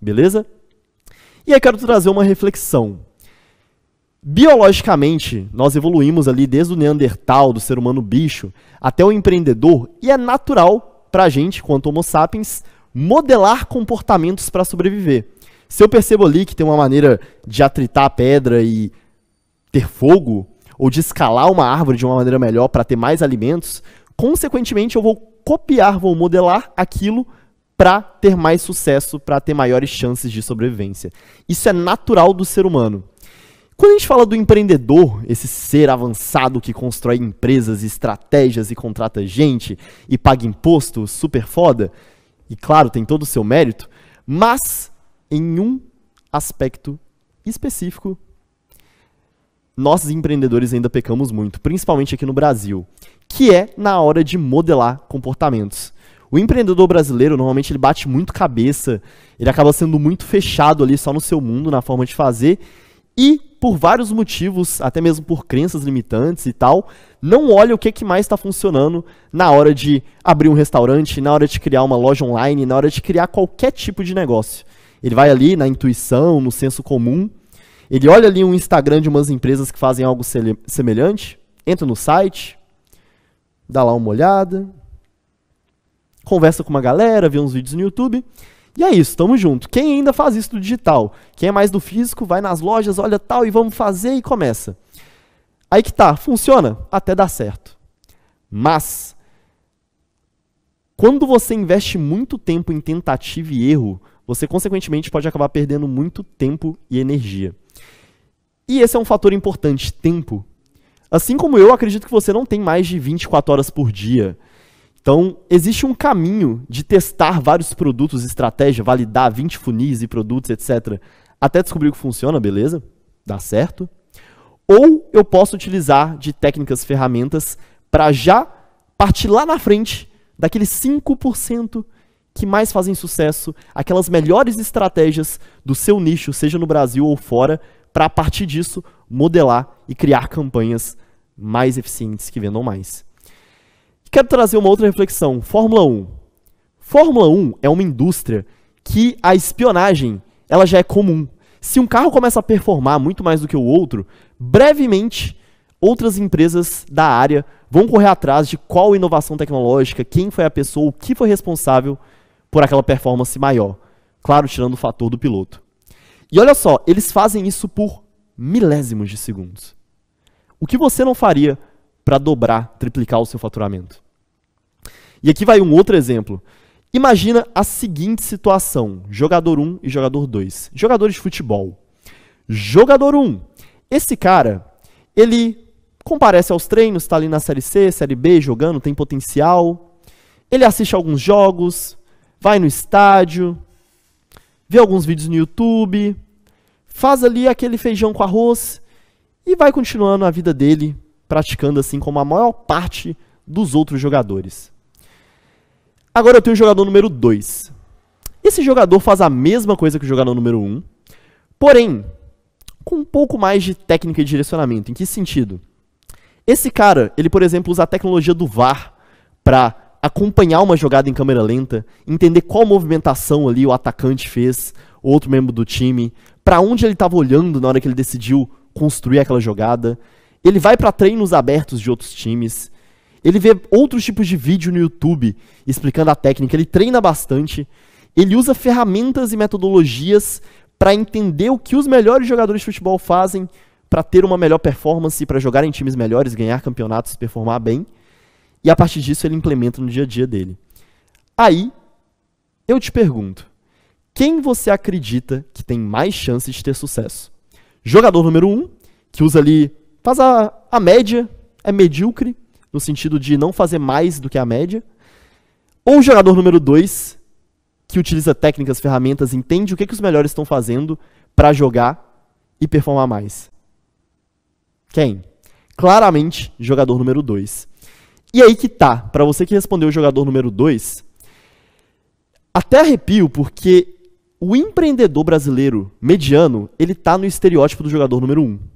Beleza? E aí quero trazer uma reflexão. Biologicamente, nós evoluímos ali desde o Neandertal, do ser humano bicho, até o empreendedor, e é natural para a gente, quanto Homo sapiens, modelar comportamentos para sobreviver. Se eu percebo ali que tem uma maneira de atritar a pedra e ter fogo, ou de escalar uma árvore de uma maneira melhor para ter mais alimentos, consequentemente eu vou copiar, vou modelar aquilo para ter mais sucesso, para ter maiores chances de sobrevivência. Isso é natural do ser humano. Quando a gente fala do empreendedor, esse ser avançado que constrói empresas, estratégias e contrata gente e paga imposto, super foda, e claro, tem todo o seu mérito, mas em um aspecto específico, nós empreendedores ainda pecamos muito, principalmente aqui no Brasil, que é na hora de modelar comportamentos. O empreendedor brasileiro, normalmente, ele bate muito cabeça, ele acaba sendo muito fechado ali só no seu mundo, na forma de fazer, e por vários motivos, até mesmo por crenças limitantes e tal, não olha o que, que mais está funcionando na hora de abrir um restaurante, na hora de criar uma loja online, na hora de criar qualquer tipo de negócio. Ele vai ali na intuição, no senso comum, ele olha ali um Instagram de umas empresas que fazem algo semelhante, entra no site, dá lá uma olhada, conversa com uma galera, vê uns vídeos no YouTube. E é isso, tamo junto. Quem ainda faz isso do digital? Quem é mais do físico, vai nas lojas, olha tal e vamos fazer e começa. Aí que tá, funciona até dá certo. Mas quando você investe muito tempo em tentativa e erro, você consequentemente pode acabar perdendo muito tempo e energia. E esse é um fator importante, tempo. Assim como eu, acredito que você não tem mais de 24 horas por dia. Então, existe um caminho de testar vários produtos, estratégia, validar 20 funis e produtos, etc., até descobrir que funciona, beleza? Dá certo. Ou eu posso utilizar de técnicas, ferramentas, para já partir lá na frente daqueles 5% que mais fazem sucesso, aquelas melhores estratégias do seu nicho, seja no Brasil ou fora, para a partir disso modelar e criar campanhas mais eficientes que vendam mais. Quero trazer uma outra reflexão. Fórmula 1. Fórmula 1 é uma indústria que a espionagem ela já é comum. Se um carro começa a performar muito mais do que o outro, brevemente outras empresas da área vão correr atrás de qual inovação tecnológica, quem foi a pessoa, o que foi responsável por aquela performance maior. Claro, tirando o fator do piloto. E olha só, eles fazem isso por milésimos de segundos. O que você não faria para dobrar, triplicar o seu faturamento. E aqui vai um outro exemplo. Imagina a seguinte situação: jogador 1 e jogador 2. Jogadores de futebol. Jogador 1. Esse cara, ele comparece aos treinos, está ali na Série C, Série B, jogando, tem potencial. Ele assiste alguns jogos, vai no estádio, vê alguns vídeos no YouTube, faz ali aquele feijão com arroz e vai continuando a vida dele praticando assim como a maior parte dos outros jogadores. Agora eu tenho o jogador número 2. Esse jogador faz a mesma coisa que o jogador número 1, um, porém, com um pouco mais de técnica e direcionamento. Em que sentido? Esse cara, ele, por exemplo, usa a tecnologia do VAR para acompanhar uma jogada em câmera lenta, entender qual movimentação ali o atacante fez, outro membro do time, para onde ele estava olhando na hora que ele decidiu construir aquela jogada. Ele vai para treinos abertos de outros times. Ele vê outros tipos de vídeo no YouTube explicando a técnica. Ele treina bastante. Ele usa ferramentas e metodologias para entender o que os melhores jogadores de futebol fazem para ter uma melhor performance, para jogar em times melhores, ganhar campeonatos, performar bem. E a partir disso ele implementa no dia a dia dele. Aí, eu te pergunto: quem você acredita que tem mais chances de ter sucesso? Jogador número 1, um, que usa ali Faz a, a média, é medíocre, no sentido de não fazer mais do que a média. Ou o jogador número 2, que utiliza técnicas, ferramentas, entende o que, que os melhores estão fazendo para jogar e performar mais. Quem? Claramente, jogador número 2. E aí que tá, para você que respondeu o jogador número 2, até arrepio porque o empreendedor brasileiro mediano, ele tá no estereótipo do jogador número 1. Um.